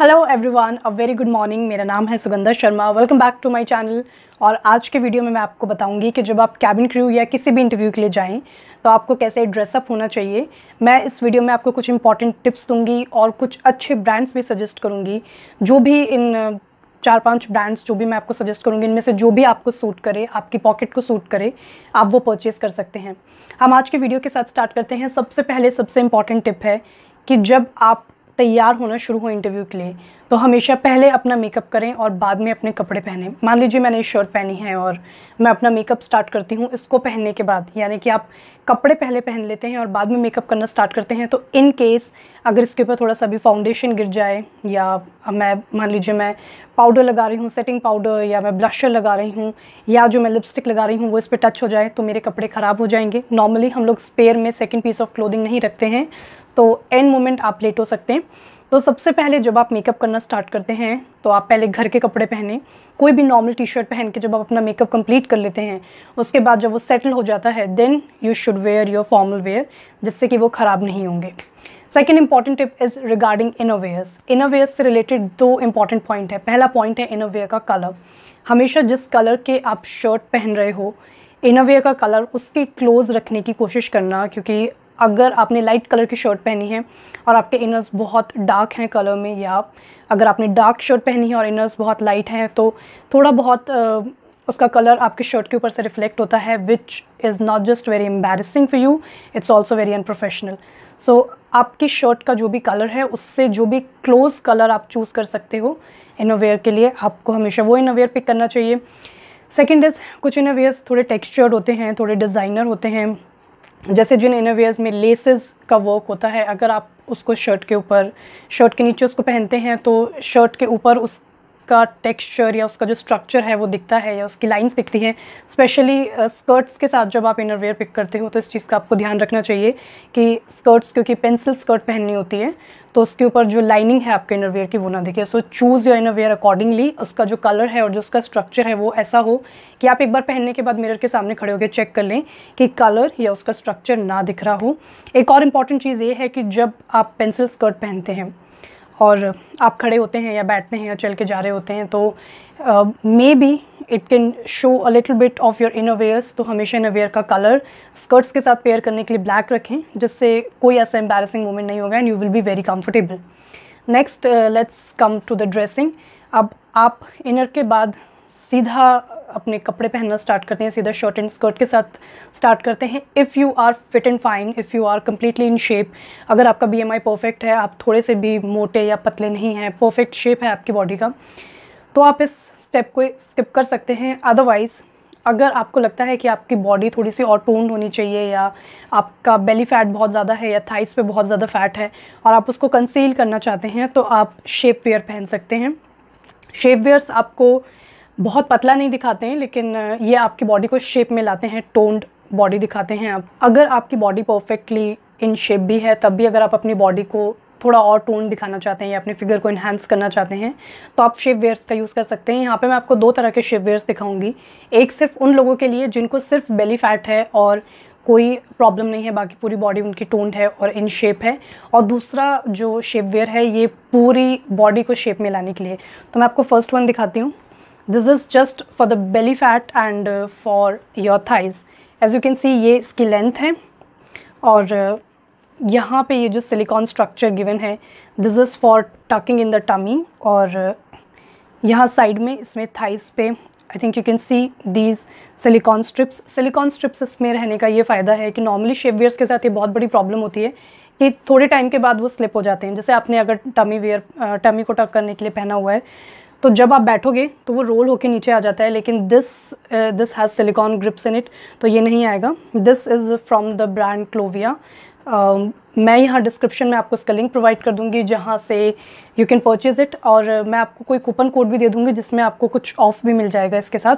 Hello everyone a very good morning मेरा नाम है Sugandha Sharma welcome back to my channel और आज के वीडियो में मैं आपको बताऊंगी कि जब आप कैबिन क्रू या किसी भी इंटरव्यू के लिए जाएं तो आपको कैसे ड्रेसअप होना चाहिए मैं इस वीडियो में आपको कुछ इंपॉर्टेंट टिप्स दूंगी और कुछ अच्छे ब्रांड्स भी सजेस्ट करूँगी जो भी इन चार पांच ब्रांड्स जो भी मैं आपको सजेस्ट करूँगी इनमें से जो भी आपको सूट करे आपकी पॉकेट को सूट करे आप वो परचेज़ कर सकते हैं हम आज के वीडियो के साथ स्टार्ट करते हैं सबसे पहले सबसे इम्पॉर्टेंट टिप है कि जब आप तैयार होना शुरू हो इंटरव्यू के लिए तो हमेशा पहले अपना मेकअप करें और बाद में अपने कपड़े पहनें मान लीजिए मैंने शर्ट पहनी है और मैं अपना मेकअप स्टार्ट करती हूँ इसको पहनने के बाद यानी कि आप कपड़े पहले पहन लेते हैं और बाद में मेकअप करना स्टार्ट करते हैं तो इन केस अगर इसके ऊपर थोड़ा सा भी फाउंडेशन गिर जाए या मैं मान लीजिए मैं पाउडर लगा रही हूँ सेटिंग पाउडर या मैं ब्लशर लगा रही हूँ या जो मैं लिपस्टिक लगा रही हूँ वो इस पर टच हो जाए तो मेरे कपड़े ख़राब हो जाएंगे नॉर्मली हम लोग स्पेयर में सेकेंड पीस ऑफ क्लोदिंग नहीं रखते हैं तो एंड मोमेंट आप लेट हो सकते हैं तो सबसे पहले जब आप मेकअप करना स्टार्ट करते हैं तो आप पहले घर के कपड़े पहने कोई भी नॉर्मल टी शर्ट पहन के जब आप अपना मेकअप कंप्लीट कर लेते हैं उसके बाद जब वो सेटल हो जाता है then you should wear your formal wear जिससे कि वो ख़राब नहीं होंगे second important tip is regarding innerwears innerwears से रिलेटेड दो इंपॉर्टेंट पॉइंट है पहला पॉइंट है इनोवेयर का कलर हमेशा जिस कलर के आप शर्ट पहन रहे हो इनोवेयर का कलर उसके क्लोज़ रखने की कोशिश करना क्योंकि अगर आपने लाइट कलर की शर्ट पहनी है और आपके इनर्स बहुत डार्क हैं कलर में या अगर आपने डार्क शर्ट पहनी है और इनर्स बहुत लाइट हैं तो थोड़ा बहुत उसका कलर आपके शर्ट के ऊपर से रिफ्लेक्ट होता है which is not just very embarrassing for you it's also very unprofessional so आपकी शर्ट का जो भी कलर है उससे जो भी क्लोज कलर आप चूज़ कर सकते हो इनोवेयर के लिए आपको हमेशा वो इनोवेयर पिक करना चाहिए सेकेंड इज़ कुछ इनोवेयर्स थोड़े टेक्स्चर्ड होते हैं थोड़े डिज़ाइनर होते हैं जैसे जिन इनरवेयर्स में लेसेस का वर्क होता है अगर आप उसको शर्ट के ऊपर शर्ट के नीचे उसको पहनते हैं तो शर्ट के ऊपर उस का टेक्सचर या उसका जो स्ट्रक्चर है वो दिखता है या उसकी लाइंस दिखती हैं स्पेशली स्कर्ट्स uh, के साथ जब आप इनरवेयर पिक करते हो तो इस चीज़ का आपको ध्यान रखना चाहिए कि स्कर्ट्स क्योंकि पेंसिल स्कर्ट पहननी होती है तो उसके ऊपर जो लाइनिंग है आपके इनरवेयर की वो ना दिखे so choose your innerwear accordingly उसका जो कलर है और जो उसका स्ट्रक्चर है वो ऐसा हो कि आप एक बार पहनने के बाद मिरर के सामने खड़े होकर चेक कर लें कि कलर या उसका स्ट्रक्चर ना दिख रहा हो एक और इम्पॉर्टेंट चीज़ ये है कि जब आप पेंसिल स्कर्ट पहनते हैं और आप खड़े होते हैं या बैठते हैं या चल के जा रहे होते हैं तो maybe it can show a little bit of your in तो हमेशा इन का कलर स्कर्ट्स के साथ पेयर करने के लिए ब्लैक रखें जिससे कोई ऐसा एम्बेरसिंग मोमेंट नहीं होगा and you will be very comfortable next let's come to the dressing अब आप इनर के बाद सीधा अपने कपड़े पहनना स्टार्ट करते हैं सीधा शर्ट एंड स्कर्ट के साथ स्टार्ट करते हैं if you are fit and fine if you are completely in shape अगर आपका बी परफेक्ट है आप थोड़े से भी मोटे या पतले नहीं हैं परफेक्ट शेप है आपकी बॉडी का तो आप इस स्टेप को स्किप कर सकते हैं अदरवाइज़ अगर आपको लगता है कि आपकी बॉडी थोड़ी सी और टोन्ड होनी चाहिए या आपका बेली फैट बहुत ज़्यादा है या थाइस पे बहुत ज़्यादा फैट है और आप उसको कंसील करना चाहते हैं तो आप शेप वेयर पहन सकते हैं शेप वेयर्स आपको बहुत पतला नहीं दिखाते हैं लेकिन ये आपकी बॉडी को शेप में लाते हैं टोन्ड बॉडी दिखाते हैं आप अगर आपकी बॉडी परफेक्टली इन शेप भी है तब भी अगर आप अपनी बॉडी को थोड़ा और टोन दिखाना चाहते हैं या अपने फिगर को इन्हांस करना चाहते हैं तो आप शेप वेयर्स का यूज़ कर सकते हैं यहाँ पे मैं आपको दो तरह के शेप वेयर्स दिखाऊंगी एक सिर्फ उन लोगों के लिए जिनको सिर्फ बेली फैट है और कोई प्रॉब्लम नहीं है बाकी पूरी बॉडी उनकी टोन्ड है और इन शेप है और दूसरा जो शेप वेयर है ये पूरी बॉडी को शेप में लाने के लिए तो मैं आपको फर्स्ट वन दिखाती हूँ this is just for the belly fat and for your thighs as you can see ये इसकी लेंथ है और uh, यहाँ पे ये जो सिलिकॉन स्ट्रक्चर गिवन है this is for tucking in the tummy और uh, यहाँ साइड में इसमें थाइज़ पे I think you can see these silicone strips silicone strips इसमें रहने का ये फ़ायदा है कि नॉर्मली शेवियर्स के साथ ये बहुत बड़ी प्रॉब्लम होती है कि थोड़े टाइम के बाद वो स्लिप हो जाते हैं जैसे आपने अगर टमी वेयर टमी को टक करने के लिए पहना हुआ है तो जब आप बैठोगे तो वो रोल होके नीचे आ जाता है लेकिन this this has silicone grips in it तो ये नहीं आएगा this is from the brand Clovia मैं यहाँ डिस्क्रिप्शन में आपको इसका लिंक प्रोवाइड कर दूँगी जहाँ से यू कैन परचेज़ इट और uh, मैं आपको कोई कूपन कोड भी दे दूँगी जिसमें आपको कुछ ऑफ़ भी मिल जाएगा इसके साथ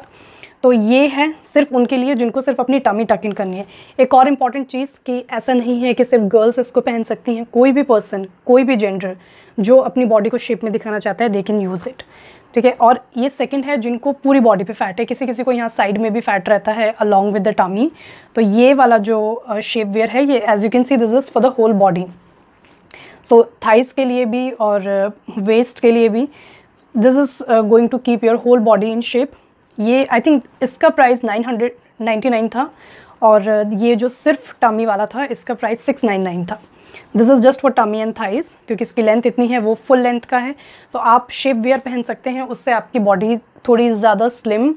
तो ये है सिर्फ उनके लिए जिनको सिर्फ अपनी टमी टकिन करनी है एक और इम्पॉर्टेंट चीज़ कि ऐसा नहीं है कि सिर्फ गर्ल्स इसको पहन सकती हैं कोई भी पर्सन कोई भी जेंडर जो अपनी बॉडी को शेप में दिखाना चाहता है दे कैन यूज़ इट ठीक है और ये सेकंड है जिनको पूरी बॉडी पे फैट है किसी किसी को यहाँ साइड में भी फैट रहता है अलॉन्ग विद द टामी तो ये वाला जो शेप वेयर है ये as you can see this is for the whole body so thighs के लिए भी और वेस्ट के लिए भी this is going to keep your whole body in shape ये आई थिंक इसका price nine hundred ninety nine था और ये जो सिर्फ टामी वाला था इसका प्राइस सिक्स नाइन नाइन था this is just for tummy and thighs क्योंकि इसकी लेंथ इतनी है वो फुल लेंथ का है तो आप शेप वेयर पहन सकते हैं उससे आपकी बॉडी थोड़ी ज़्यादा स्लिम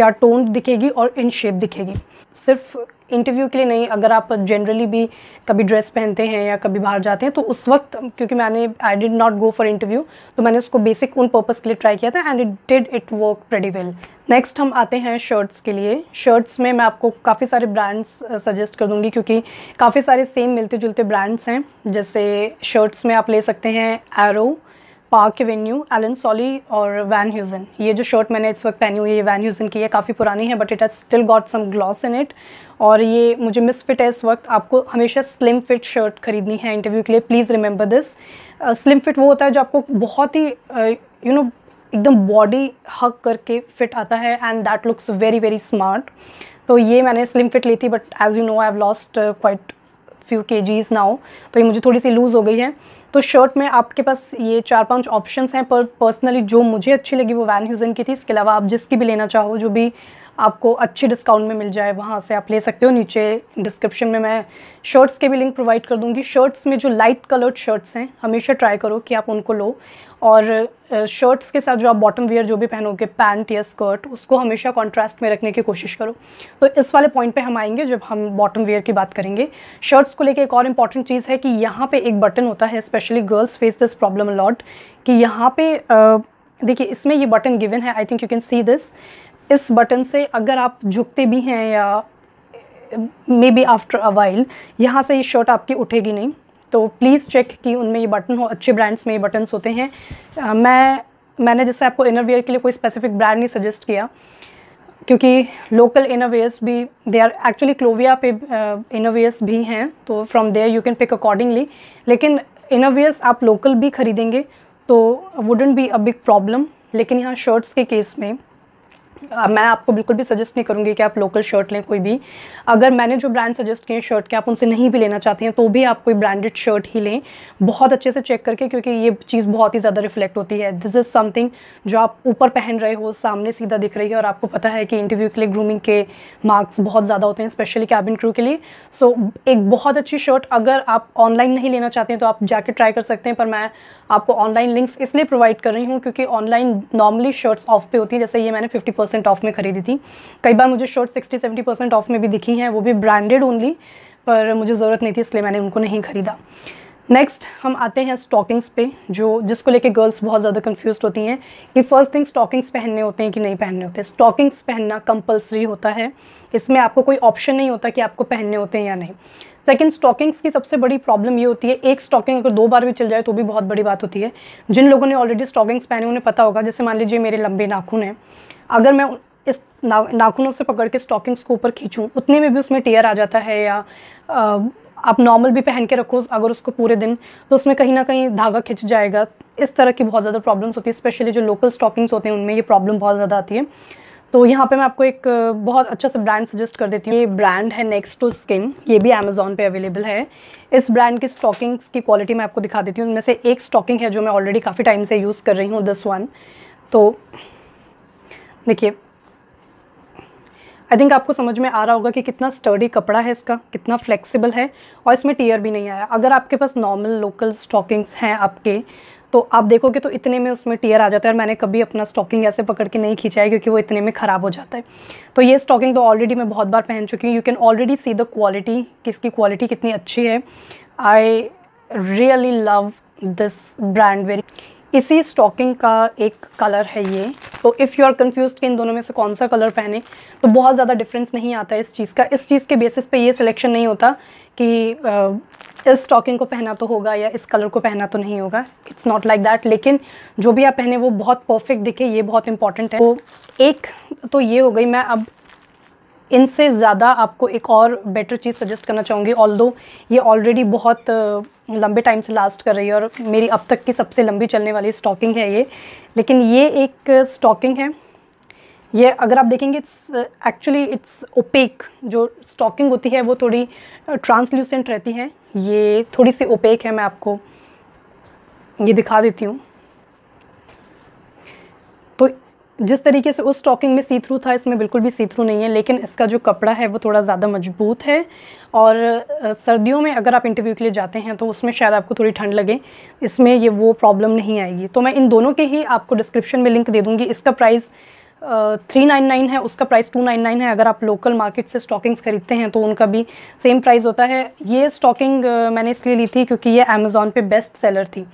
या टोन्ड दिखेगी और इन शेप दिखेगी सिर्फ इंटरव्यू के लिए नहीं अगर आप जनरली भी कभी ड्रेस पहनते हैं या कभी बाहर जाते हैं तो उस वक्त क्योंकि मैंने I did not go for interview तो मैंने उसको बेसिक उन पर्पज़ के लिए ट्राई किया था and it did it work pretty well next हम आते हैं शर्ट्स के लिए शर्ट्स में मैं आपको काफ़ी सारे ब्रांड्स सजेस्ट कर दूँगी क्योंकि काफ़ी सारे सेम मिलते जुलते ब्रांड्स हैं जैसे शर्ट्स में आप ले सकते हैं Arrow Park Avenue Allen Solly और वैन ह्यूजन ये जो शर्ट मैंने इस वक्त पहनी हुई है ये वैन ह्यूजन की है काफ़ी पुरानी है but it has still got some gloss in it और ये मुझे मिस फिट है इस वक्त आपको हमेशा स्लिम फिट शर्ट खरीदनी है इंटरव्यू के लिए please remember this slim fit वो होता है जो आपको बहुत ही यू नो एकदम बॉडी हक करके फिट आता है and that looks very very smart तो ये मैंने स्लिम फिट ली थी but as you know I have lost quite few K Gs now तो ये मुझे थोड़ी सी लूज़ हो गई है तो शर्ट में आपके पास ये चार पांच ऑप्शंस हैं पर पर्सनली जो मुझे अच्छी लगी वो वैन ह्यूज़न की थी इसके अलावा आप जिसकी भी लेना चाहो जो भी आपको अच्छे डिस्काउंट में मिल जाए वहाँ से आप ले सकते हो नीचे डिस्क्रिप्शन में मैं शर्ट्स के भी लिंक प्रोवाइड कर दूँगी शर्ट्स में जो लाइट कलर्ड शर्ट्स हैं हमेशा ट्राई करो कि आप उनको लो और शर्ट्स के साथ जो आप बॉटम वेयर जो भी पहनोगे पैंट या स्कर्ट उसको हमेशा कॉन्ट्रास्ट में रखने की कोशिश करो तो इस वाले पॉइंट पे हम आएंगे जब हम बॉटम वेयर की बात करेंगे शर्ट्स को लेके एक और इम्पॉर्टेंट चीज़ है कि यहाँ पे एक बटन होता है specially girls face this problem a lot कि यहाँ पे देखिए इसमें ये बटन गिवन है I think you can see this इस बटन से अगर आप झुकते भी हैं या maybe after a while यहाँ से ये शर्ट आपकी उठेगी नहीं तो प्लीज़ चेक कि उनमें ये बटन हो अच्छे ब्रांड्स में ये बटन्स होते हैं uh, मैं मैंने जैसे आपको इनरवेयर के लिए कोई स्पेसिफिक ब्रांड नहीं सजेस्ट किया क्योंकि लोकल इनोवेयर्स भी दे आर एक्चुअली क्लोविया पे इनोवेयर्स भी हैं तो from there you can pick accordingly लेकिन इनोवेयर्स आप लोकल भी खरीदेंगे तो wouldn't be a big problem लेकिन यहाँ शर्ट्स के केस में मैं आपको बिल्कुल भी सजेस्ट नहीं करूँगी कि आप लोकल शर्ट लें कोई भी अगर मैंने जो ब्रांड सजेस्ट किए शर्ट के आप उनसे नहीं भी लेना चाहते हैं तो भी आप कोई ब्रांडेड शर्ट ही लें बहुत अच्छे से चेक करके क्योंकि ये चीज़ बहुत ही ज़्यादा रिफ्लेक्ट होती है दिस इज़ समथिंग जो आप ऊपर पहन रहे हो सामने सीधा दिख रही है और आपको पता है कि इंटरव्यू के लिए ग्रूमिंग के मार्क्स बहुत ज़्यादा होते हैं स्पेशली कैबिन क्रू के लिए सो so, एक बहुत अच्छी शर्ट अगर आप ऑनलाइन नहीं लेना चाहते हैं तो आप जाके ट्राई कर सकते हैं पर मैं आपको ऑनलाइन लिंक्स इसलिए प्रोवाइड कर रही हूँ क्योंकि ऑनलाइन नॉर्मली शर्ट्स ऑफ पे होती है जैसे ये मैंने फिफ्टी परसेंट ऑफ में खरीदी थी कई बार मुझे shirt sixty seventy percent off में भी दिखी हैं वो भी ब्रांडेड ओनली पर मुझे ज़रूरत नहीं थी इसलिए मैंने उनको नहीं ख़रीदा नेक्स्ट हम आते हैं स्टॉकिंग्स पे जो जिसको लेके गर्ल्स बहुत ज़्यादा कंफ्यूज होती हैं कि फ़र्स्ट थिंग स्टॉकिंग्स पहनने होते हैं कि नहीं पहनने होते स्टॉकिंग्स पहनना कंपलसरी होता है इसमें आपको कोई ऑप्शन नहीं होता कि आपको पहनने होते हैं या नहीं सेकेंड स्टॉकिंग्स की सबसे बड़ी प्रॉब्लम ये होती है एक स्टॉकिंग अगर दो बार भी चल जाए तो भी बहुत बड़ी बात होती है जिन लोगों ने ऑलरेडी स्टॉकिंग्स पहने उन्हें पता होगा जैसे मान लीजिए मेरे लंबे नाखून हैं अगर मैं इस ना नाखूनों से पकड़ के स्टॉकिंग्स को ऊपर खींचूँ उतने में भी उसमें टेयर आ जाता है या आ, आप नॉर्मल भी पहन के रखो अगर उसको पूरे दिन तो उसमें कहीं ना कहीं धागा खिंच जाएगा इस तरह की बहुत ज़्यादा प्रॉब्लम्स होती है स्पेशली जो लोकल स्टॉकिंग्स होते हैं उनमें ये प्रॉब्लम बहुत ज़्यादा आती है तो यहाँ पे मैं आपको एक बहुत अच्छा सा ब्रांड सजेस्ट कर देती हूँ ये ब्रांड है नेक्स्ट टू स्किन ये भी अमेज़ोन पे अवेलेबल है इस ब्रांड की स्टॉकिंग्स की क्वालिटी मैं आपको दिखा देती हूँ उनमें से एक स्टॉकिंग है जो मैं ऑलरेडी काफ़ी टाइम से यूज़ कर रही हूँ दिस वन तो देखिए आई थिंक आपको समझ में आ रहा होगा कि कितना स्टर्डी कपड़ा है इसका कितना फ्लेक्सिबल है और इसमें टीयर भी नहीं आया अगर आपके पास नॉर्मल लोकल स्टॉकिंग्स हैं आपके तो आप देखोगे तो इतने में उसमें टीयर आ जाता है और मैंने कभी अपना स्टॉकिंग ऐसे पकड़ के नहीं खींचा है क्योंकि वो इतने में ख़राब हो जाता है तो ये स्टॉकिंग तो ऑलरेडी मैं बहुत बार पहन चुकी हूँ you can already see the quality कि इसकी क्वालिटी कितनी अच्छी है I really love this brand very इसी स्टॉकिंग का एक कलर है ये तो इफ़ यू आर कन्फ्यूज कि इन दोनों में से कौन सा कलर पहने तो बहुत ज़्यादा डिफरेंस नहीं आता है इस चीज़ का इस चीज़ के बेसिस पे ये सिलेक्शन नहीं होता कि इस स्टॉकिंग को पहना तो होगा या इस कलर को पहना तो नहीं होगा इट्स नॉट लाइक दैट लेकिन जो भी आप पहने वो बहुत परफेक्ट दिखे ये बहुत इंपॉर्टेंट है तो एक तो ये हो गई मैं अब इनसे ज़्यादा आपको एक और बेटर चीज़ सजेस्ट करना चाहूँगी ऑल ये ऑलरेडी बहुत लंबे टाइम से लास्ट कर रही है और मेरी अब तक की सबसे लंबी चलने वाली स्टॉकिंग है ये लेकिन ये एक स्टॉकिंग है ये अगर आप देखेंगे इट्स एक्चुअली इट्स ओपेक जो स्टॉकिंग होती है वो थोड़ी ट्रांसल्यूसेंट uh, रहती है ये थोड़ी सी ओपेक है मैं आपको ये दिखा देती हूँ जिस तरीके से उस स्टॉकिंग में सी थ्रू था इसमें बिल्कुल भी सी थ्रू नहीं है लेकिन इसका जो कपड़ा है वो थोड़ा ज़्यादा मजबूत है और सर्दियों में अगर आप इंटरव्यू के लिए जाते हैं तो उसमें शायद आपको थोड़ी ठंड लगे इसमें ये वो प्रॉब्लम नहीं आएगी तो मैं इन दोनों के ही आपको डिस्क्रिप्शन में लिंक दे दूँगी इसका प्राइस थ्री नाइन नाइन है उसका प्राइस टू नाइन नाइन है अगर आप लोकल मार्केट से स्टॉकिंग्स खरीदते हैं तो उनका भी सेम प्राइस होता है ये स्टॉकिंग मैंने इसलिए ली थी क्योंकि ये अमेज़ोन पे बेस्ट सेलर थी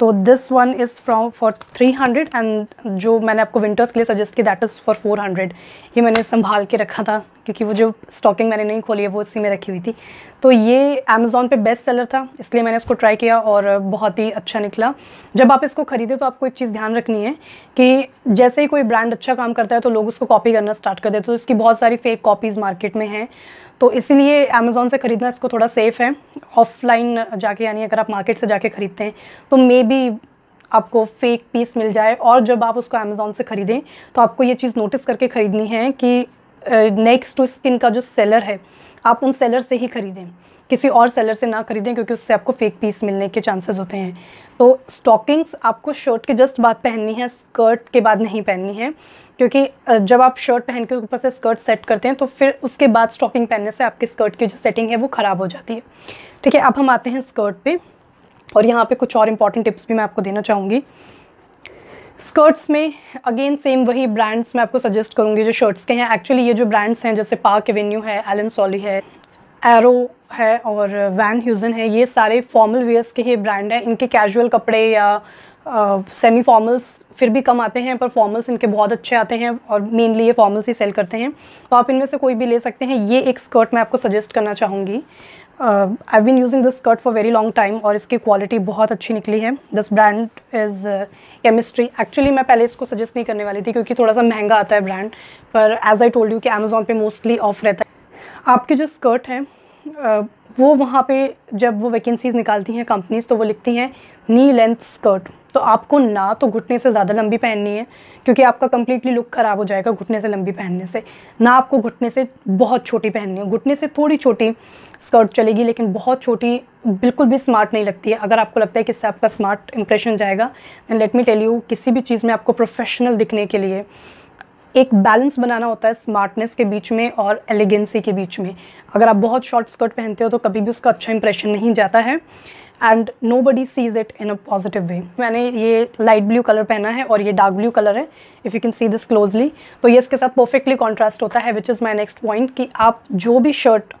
तो this one is from for three hundred and जो मैंने आपको विंटर्स के लिए सजेस्ट किया that is for four hundred ये मैंने संभाल के रखा था क्योंकि वो जो स्टॉकिंग मैंने नहीं खोली है वो इसी में रखी हुई थी तो ये अमेज़ोन पे बेस्ट सेलर था इसलिए मैंने इसको ट्राई किया और बहुत ही अच्छा निकला जब आप इसको ख़रीदे तो आपको एक चीज़ ध्यान रखनी है कि जैसे ही कोई ब्रांड अच्छा काम करता है तो लोग उसको कॉपी करना स्टार्ट कर देते तो इसकी बहुत सारी फेक कॉपीज़ मार्केट में हैं तो इसीलिए अमेज़ोन से ख़रीदना इसको थोड़ा सेफ़ है ऑफलाइन जाके यानी अगर आप मार्केट से जाके ख़रीदते हैं तो मे बी आपको फेक पीस मिल जाए और जब आप उसको अमेज़ोन से ख़रीदें तो आपको ये चीज़ नोटिस करके ख़रीदनी है कि नेक्स्ट टू स्किन का जो सेलर है आप उन सेलर से ही ख़रीदें किसी और सेलर से ना खरीदें क्योंकि उससे आपको फेक पीस मिलने के चांसेस होते हैं तो स्टॉकिंग्स आपको शर्ट के जस्ट बाद पहननी है स्कर्ट के बाद नहीं पहननी है क्योंकि जब आप शर्ट पहन के ऊपर से स्कर्ट सेट करते हैं तो फिर उसके बाद स्टॉकिंग पहनने से आपकी स्कर्ट की जो सेटिंग है वो ख़राब हो जाती है ठीक है अब हम आते हैं स्कर्ट पर और यहाँ पर कुछ और इम्पॉर्टेंट टिप्स भी मैं आपको देना चाहूँगी स्कर्ट्स में अगेन सेम वही ब्रांड्स मैं आपको सजेस्ट करूँगी जो शर्ट्स के हैं एक्चुअली ये जो ब्रांड्स हैं जैसे पार्क एवेन्यू है एलन सॉली है एरो है और वैन ह्यूज़न है ये सारे फॉर्मल वेयर्स के ही ब्रांड हैं इनके कैजुअल कपड़े या सेमी uh, फॉर्मल्स फिर भी कम आते हैं पर फॉर्मल्स इनके बहुत अच्छे आते हैं और मेनली ये फॉर्मल्स ही सेल करते हैं तो आप इनमें से कोई भी ले सकते हैं ये एक स्कर्ट मैं आपको सजेस्ट करना चाहूँगी I been using this skirt for very long time और इसकी क्वालिटी बहुत अच्छी निकली है this brand is Chemistry actually मैं पहले इसको सजेस्ट नहीं करने वाली थी क्योंकि थोड़ा सा महंगा आता है ब्रांड पर एज आई टोल्ड यू कि अमेज़ोन पे मोस्टली ऑफ रहता है आपके जो स्कर्ट है वो वहाँ पे जब वो वैकेंसीज़ निकालती हैं कंपनीज़ तो वो लिखती हैं नी लेंथ स्कर्ट तो आपको ना तो घुटने से ज़्यादा लंबी पहननी है क्योंकि आपका कम्प्लीटली लुक ख़राब हो जाएगा घुटने से लंबी पहनने से ना आपको घुटने से बहुत छोटी पहननी है घुटने से थोड़ी छोटी स्कर्ट चलेगी लेकिन बहुत छोटी बिल्कुल भी स्मार्ट नहीं लगती है अगर आपको लगता है कि इससे आपका स्मार्ट इंप्रेशन जाएगा then let me tell you किसी भी चीज़ में आपको प्रोफेशनल दिखने के लिए एक बैलेंस बनाना होता है स्मार्टनेस के बीच में और एलिगेंसी के बीच में अगर आप बहुत शॉर्ट स्कर्ट पहनते हो तो कभी भी उसका अच्छा इंप्रेशन नहीं जाता है and nobody sees it in a positive way मैंने ये लाइट ब्लू कलर पहना है और ये डार्क ब्लू कलर है if you can see this closely तो ये इसके साथ परफेक्टली कॉन्ट्रास्ट होता है which is my next point कि आप जो भी शर्ट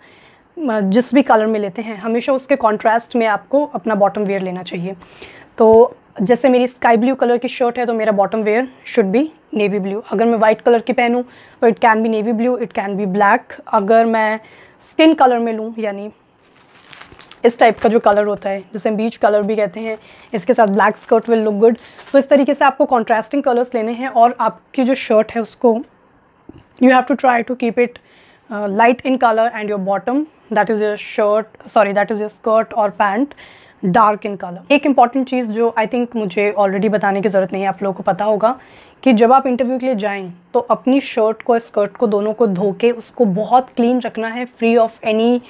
जिस भी कलर में लेते हैं हमेशा उसके कॉन्ट्रास्ट में आपको अपना बॉटम वेयर लेना चाहिए तो जैसे मेरी स्काई ब्लू कलर की शर्ट है तो मेरा bottom wear should be navy blue अगर मैं वाइट कलर की पहनूँ तो it can be navy blue it can be black अगर मैं स्किन कलर में लूँ यानी इस टाइप का जो कलर होता है जिसे बीच कलर भी कहते हैं इसके साथ black skirt will look good तो इस तरीके से आपको कॉन्ट्रास्टिंग कलर्स लेने हैं और आपकी जो शर्ट है उसको you have to try to keep it light in colour and your bottom that is your shirt sorry that is your skirt और पैंट डार्क इन कलर एक इंपॉर्टेंट चीज़ जो आई थिंक मुझे ऑलरेडी बताने की ज़रूरत नहीं है आप लोगों को पता होगा कि जब आप इंटरव्यू के लिए जाएँ तो अपनी शर्ट को स्कर्ट को दोनों को धो के उसको बहुत क्लीन रखना है free of any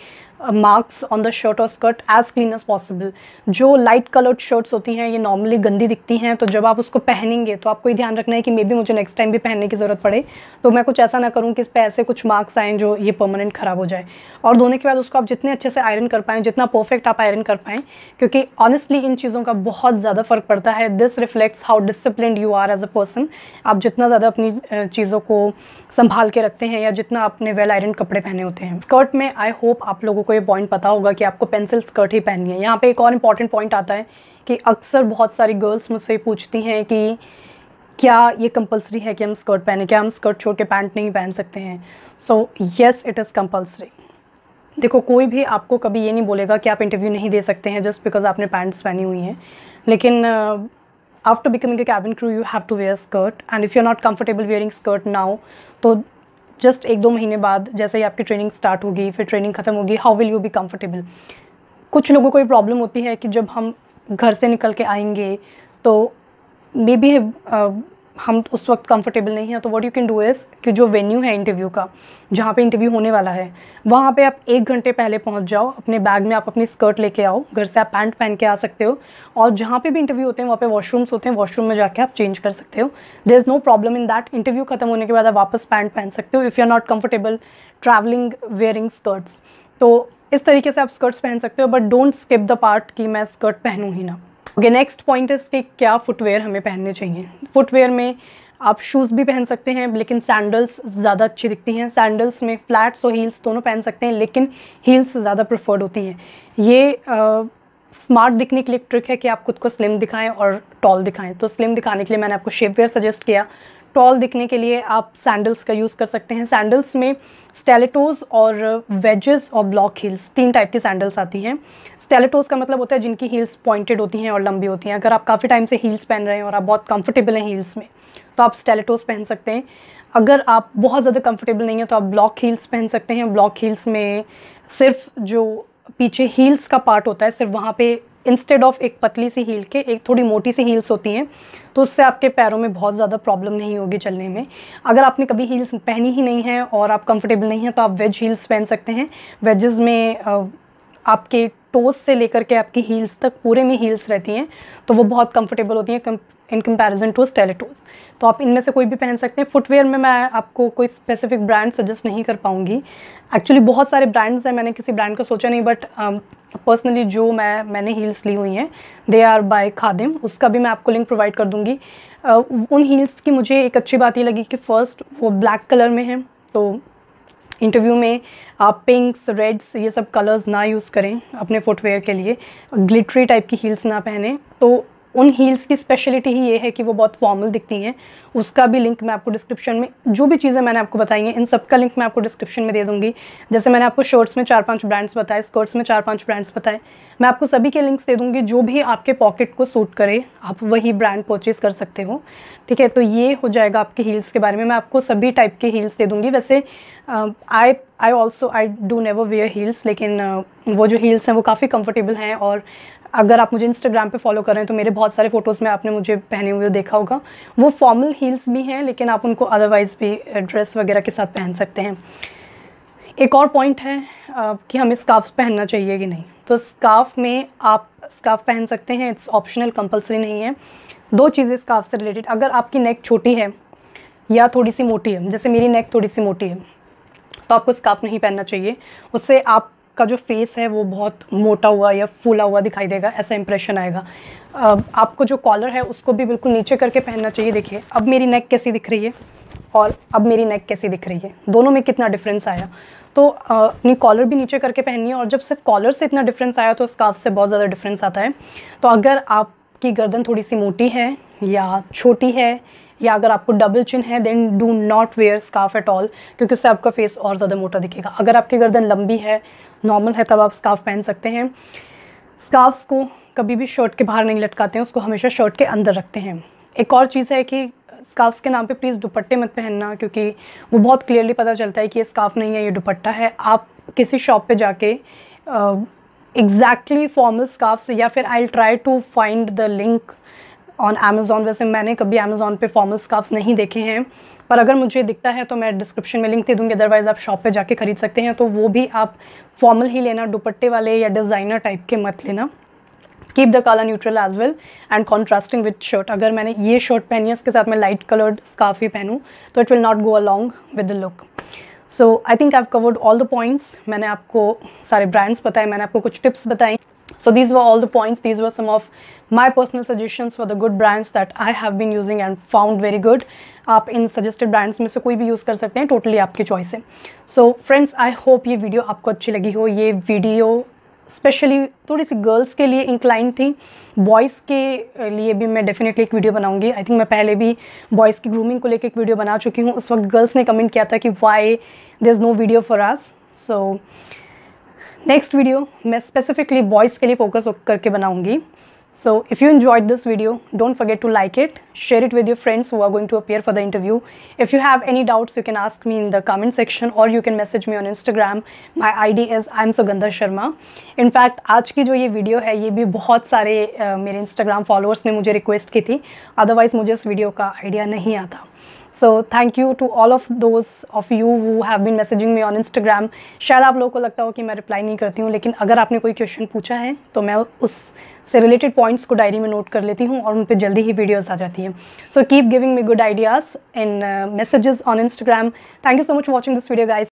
marks on the shirt और skirt as clean as possible जो लाइट कलर्ड शर्ट्स होती हैं ये नॉर्मली गंदी दिखती हैं तो जब आप उसको पहनेंगे तो आपको ये ध्यान रखना है कि मे बी मुझे नेक्स्ट टाइम भी पहनने की ज़रूरत पड़े तो मैं कुछ ऐसा ना करूँ कि इस पर ऐसे कुछ मार्क्स आएँ जो ये परमानेंट ख़राब हो जाए और धोने के बाद उसको आप जितने अच्छे से आयरन कर पाएँ जितना परफेक्ट आप आयरन कर पाएँ क्योंकि ऑनेस्टली इन चीज़ों का बहुत ज़्यादा फ़र्क पड़ता है this reflects how discipline you are as a person आप जितना ज़्यादा अपनी चीज़ों को संभाल के रखते हैं या जितना आपने वेल आयरन कपड़े पहने होते हैं स्कर्ट में आई होप आप लोगों लोगों को ये पॉइंट पता होगा कि आपको पेंसिल स्कर्ट ही पहननी है यहाँ पे एक और इम्पॉर्टेंट पॉइंट आता है कि अक्सर बहुत सारी गर्ल्स मुझसे पूछती हैं कि क्या ये कंपलसरी है कि हम स्कर्ट पहने क्या हम स्कर्ट छोड़ के पैंट नहीं पहन सकते हैं so yes it is compulsory देखो कोई भी आपको कभी ये नहीं बोलेगा कि आप इंटरव्यू नहीं दे सकते हैं जस्ट बिकॉज आपने पैंट्स पहनी हुई हैं लेकिन after becoming a cabin crew you have to wear skirt and if you are not comfortable wearing skirt now तो जस्ट एक दो महीने बाद जैसे ही आपकी ट्रेनिंग स्टार्ट होगी फिर ट्रेनिंग ख़त्म होगी how will you be comfortable कुछ लोगों को ये प्रॉब्लम होती है कि जब हम घर से निकल के आएंगे तो मे बी uh, हम उस वक्त कंफर्टेबल नहीं हैं तो what you can do is कि जो वेन्यू है इंटरव्यू का जहाँ पे इंटरव्यू होने वाला है वहाँ पे आप एक घंटे पहले पहुँच जाओ अपने बैग में आप अपनी स्कर्ट लेके आओ घर से आप पैंट पहन के आ सकते हो और जहाँ पे भी इंटरव्यू होते हैं वहाँ पे वॉशरूम्स होते हैं वॉशरूम में जाके आप चेंज कर सकते हो there is no problem in that interview खत्म होने के बाद आप वापस पैंट पहन सकते हो if you are not comfortable travelling wearing skirts तो इस तरीके से आप स्कर्ट्स पहन सकते हो but don't skip the part कि मैं स्कर्ट पहनूँ ही ना ओके नेक्स्ट पॉइंट इस कि क्या फुटवेयर हमें पहनने चाहिए फुटवेयर में आप शूज़ भी पहन सकते हैं लेकिन सैंडल्स ज़्यादा अच्छी दिखती हैं सैंडल्स में फ्लैट्स और हील्स दोनों पहन सकते हैं लेकिन हील्स ज़्यादा प्रेफर्ड होती हैं ये स्मार्ट दिखने के लिए एक ट्रिक है कि आप खुद को स्लिम दिखाएं और टॉल दिखाएं तो स्लिम दिखाने के लिए मैंने आपको शेपवेयर सजेस्ट किया टॉल दिखने के लिए आप सैंडल्स का यूज़ कर सकते हैं सैंडल्स में स्टेलेटोज और वेजेस और ब्लॉक हील्स तीन टाइप की सैंडल्स आती हैं स्टेलेटोज का मतलब होता है जिनकी हील्स पॉइंटेड होती हैं और लंबी होती हैं अगर आप काफ़ी टाइम से हील्स पहन रहे हैं और आप बहुत कंफर्टेबल हैं हील्स में तो आप स्टेलेटोज पहन सकते हैं अगर आप बहुत ज़्यादा कंफर्टेबल नहीं हैं तो आप ब्लॉक हील्स पहन सकते हैं ब्लॉक हील्स में सिर्फ जो पीछे हील्स का पार्ट होता है सिर्फ वहाँ पे इंस्टेड ऑफ एक पतली सी हील के एक थोड़ी मोटी सी हील्स होती हैं तो उससे आपके पैरों में बहुत ज़्यादा प्रॉब्लम नहीं होगी चलने में अगर आपने कभी हील्स पहनी ही नहीं है और आप कंफर्टेबल नहीं हैं तो आप वेज हील्स पहन सकते हैं वेजेस में आपके टोज से लेकर के आपकी हील्स तक पूरे में हील्स रहती हैं तो वो बहुत कंफर्टेबल होती हैं इन कंपैरिजन टू स्टेलेटोज तो आप इनमें से कोई भी पहन सकते हैं फुटवेयर में मैं आपको कोई स्पेसिफिक ब्रांड सजेस्ट नहीं कर पाऊंगी एक्चुअली बहुत सारे ब्रांड्स हैं मैंने किसी ब्रांड का सोचा नहीं बट पर्सनली um, जो मैं मैंने हील्स ली हुई हैं दे आर बाय खादिम उसका भी मैं आपको लिंक प्रोवाइड कर दूँगी uh, उन हील्स की मुझे एक अच्छी बात ये लगी कि फ़र्स्ट वो ब्लैक कलर में है तो इंटरव्यू में आप पिंक्स रेड्स ये सब कलर्स ना यूज़ करें अपने फुटवेयर के लिए ग्लिटरी टाइप की हील्स ना पहने तो उन हील्स की स्पेशलिटी ही ये है कि वो बहुत फॉर्मल दिखती हैं उसका भी लिंक मैं आपको डिस्क्रिप्शन में जो भी चीज़ें मैंने आपको बताई हैं इन सब का लिंक मैं आपको डिस्क्रिप्शन में दे दूँगी जैसे मैंने आपको शर्ट्स में चार पाँच ब्रांड्स बताए स्कर्ट्स में चार पाँच ब्रांड्स बताए मैं आपको सभी के लिंक्स दे दूँगी जो भी आपके पॉकेट को सूट करे आप वही ब्रांड परचेज़ कर सकते हो ठीक है तो ये हो जाएगा आपके हील्स के बारे में मैं आपको सभी टाइप के हील्स दे दूँगी वैसे I I also I do never wear heels लेकिन वो जो हील्स हैं वो काफ़ी कम्फर्टेबल हैं और अगर आप मुझे इंस्टाग्राम पे फॉलो कर रहे हैं तो मेरे बहुत सारे फ़ोटोज़ में आपने मुझे पहने हुए देखा होगा वो फॉर्मल हील्स भी हैं लेकिन आप उनको अदरवाइज़ भी ड्रेस वगैरह के साथ पहन सकते हैं एक और पॉइंट है कि हमें स्काफ पहनना चाहिए कि नहीं तो स्काफ में आप स्काफ पहन सकते हैं इट्स ऑप्शनल कंपलसरी नहीं है दो चीज़ें स्काफ से रिलेटेड अगर आपकी नेक छोटी है या थोड़ी सी मोटी है जैसे मेरी नेक थोड़ी सी मोटी है तो आपको स्काफ नहीं पहनना चाहिए उससे आप का जो फेस है वो बहुत मोटा हुआ या फूला हुआ दिखाई देगा ऐसा इंप्रेशन आएगा आपको जो कॉलर है उसको भी बिल्कुल नीचे करके पहनना चाहिए देखिए अब मेरी नेक कैसी दिख रही है और अब मेरी नेक कैसी दिख रही है दोनों में कितना डिफरेंस आया तो अपनी कॉलर भी नीचे करके पहननी है और जब सिर्फ कॉलर से इतना डिफरेंस आया तो स्काफ से बहुत ज़्यादा डिफरेंस आता है तो अगर आपकी गर्दन थोड़ी सी मोटी है या छोटी है या अगर आपको डबल चिन है then do not wear scarf at all क्योंकि उससे आपका फेस और ज़्यादा मोटा दिखेगा अगर आपकी गर्दन लंबी है नॉर्मल है तब आप स्काफ पहन सकते हैं स्काफ्स को कभी भी शर्ट के बाहर नहीं लटकाते हैं उसको हमेशा शर्ट के अंदर रखते हैं एक और चीज़ है कि स्काफ्स के नाम पे प्लीज़ दुपट्टे मत पहनना क्योंकि वो बहुत क्लियरली पता चलता है कि ये स्काफ नहीं है ये दुपट्टा है आप किसी शॉप पे जाके एग्जैक्टली फॉर्मल स्काफ्स या फिर I try to find the link on Amazon वैसे मैंने कभी अमेज़ोन पे फॉर्मल स्काफ्स नहीं देखे हैं पर अगर मुझे दिखता है तो मैं डिस्क्रिप्शन में लिंक दे दूँगी अदरवाइज़ आप शॉप पर जाके ख़रीद सकते हैं तो वो भी आप फॉर्मल ही लेना दुपट्टे वाले या डिज़ाइनर टाइप के मत लेना keep the colour neutral as well and contrasting with shirt अगर मैंने ये शर्ट पहनी है इसके साथ मैं लाइट कलर्ड स्कार्फ ही पहनूँ तो it will not go along with the look so I think I covered all the points मैंने आपको सारे ब्रांड्स बताए मैंने आपको कुछ टिप्स बताई So these were all the points. These were some of my personal suggestions for the good brands that I have been using and found very good. aap in suggested brands mein se koi bhi use kar sakte hain totally aapki choice hai So friends, I hope ye video aapko achhi lagi ho ye video specially थोड़ी सी girls के लिए incline थी boys के लिए भी मैं definitely एक वीडियो बनाऊंगी आई थिंक मैं पहले भी बॉयज़ की ग्रूमिंग को लेकर एक वीडियो बना चुकी हूँ उस वक्त गर्ल्स ने कमेंट किया था कि why there is no video for us so next video मैं स्पेसिफिकली बॉयज के लिए फोकस करके बनाऊंगी so if you enjoyed this video don't forget to like it share it with your friends who are going to appear for the interview if you have any doubts you can ask me in the comment section और you can message me on Instagram my I D is I am Sugandha Sharma in fact आज की जो ये video है ये भी बहुत सारे uh, मेरे इंस्टाग्राम फॉलोअर्स ने मुझे रिक्वेस्ट की थी अदरवाइज मुझे इस वीडियो का आइडिया नहीं आता so thank you to all of those of you who have been messaging me on Instagram शायद आप लोगों को लगता हो कि मैं रिप्लाई नहीं करती हूँ लेकिन अगर आपने कोई क्वेश्चन पूछा है तो मैं उस से रिलेटेड पॉइंट्स को डायरी में नोट कर लेती हूँ और उन पर जल्दी ही वीडियोज़ आ जाती हैं so keep giving me good ideas in messages on Instagram thank you so much watching this video guys